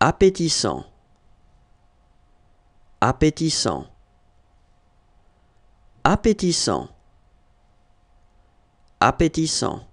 appétissant appétissant appétissant appétissant